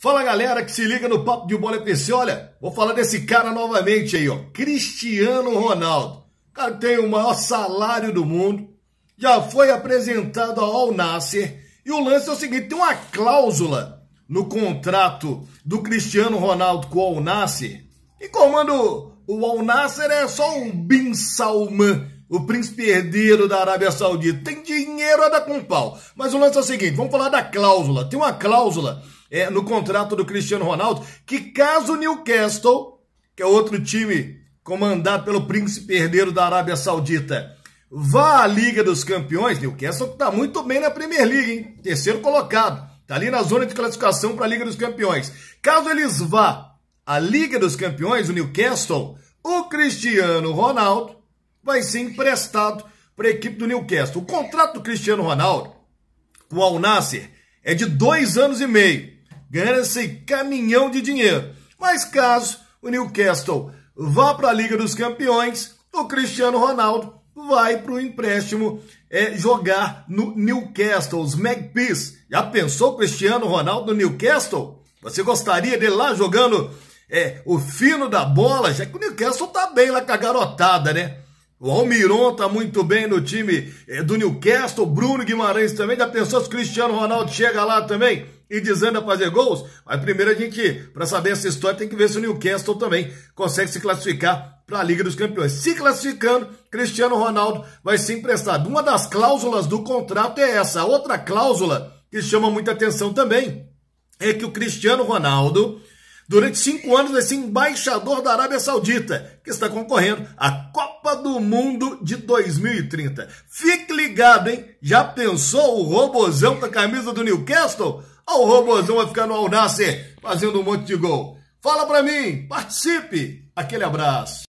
Fala galera que se liga no Papo de Bola PC, olha, vou falar desse cara novamente aí, ó, Cristiano Ronaldo. O cara tem o maior salário do mundo, já foi apresentado ao Nasser e o lance é o seguinte, tem uma cláusula no contrato do Cristiano Ronaldo com o Al Nasser e comando o Al Nasser é só um Bin Salman o príncipe herdeiro da Arábia Saudita. Tem dinheiro a dar com pau. Mas o lance é o seguinte: vamos falar da cláusula. Tem uma cláusula é, no contrato do Cristiano Ronaldo que, caso o Newcastle, que é outro time comandado pelo príncipe herdeiro da Arábia Saudita, vá à Liga dos Campeões, Newcastle está muito bem na Premier League, hein? Terceiro colocado. Está ali na zona de classificação para a Liga dos Campeões. Caso eles vá à Liga dos Campeões, o Newcastle, o Cristiano Ronaldo vai ser emprestado para a equipe do Newcastle. O contrato do Cristiano Ronaldo com o Al é de dois anos e meio. Ganha-se caminhão de dinheiro. Mas caso o Newcastle vá para a Liga dos Campeões, o Cristiano Ronaldo vai para o empréstimo é, jogar no Newcastle, os Magpies. Já pensou Cristiano Ronaldo no Newcastle? Você gostaria dele lá jogando é, o fino da bola? Já que o Newcastle tá bem lá com a garotada, né? O Almiron tá muito bem no time é, do Newcastle, Bruno Guimarães também. Já pensou se o Cristiano Ronaldo chega lá também e desanda a fazer gols? Mas primeiro a gente, para saber essa história, tem que ver se o Newcastle também consegue se classificar para a Liga dos Campeões. Se classificando, Cristiano Ronaldo vai ser emprestado. Uma das cláusulas do contrato é essa. Outra cláusula que chama muita atenção também é que o Cristiano Ronaldo durante cinco anos vai ser embaixador da Arábia Saudita, que está concorrendo à Copa Copa do Mundo de 2030. Fique ligado, hein? Já pensou o robozão com a camisa do Newcastle? Olha o robozão vai ficar no Al fazendo um monte de gol. Fala pra mim, participe! Aquele abraço.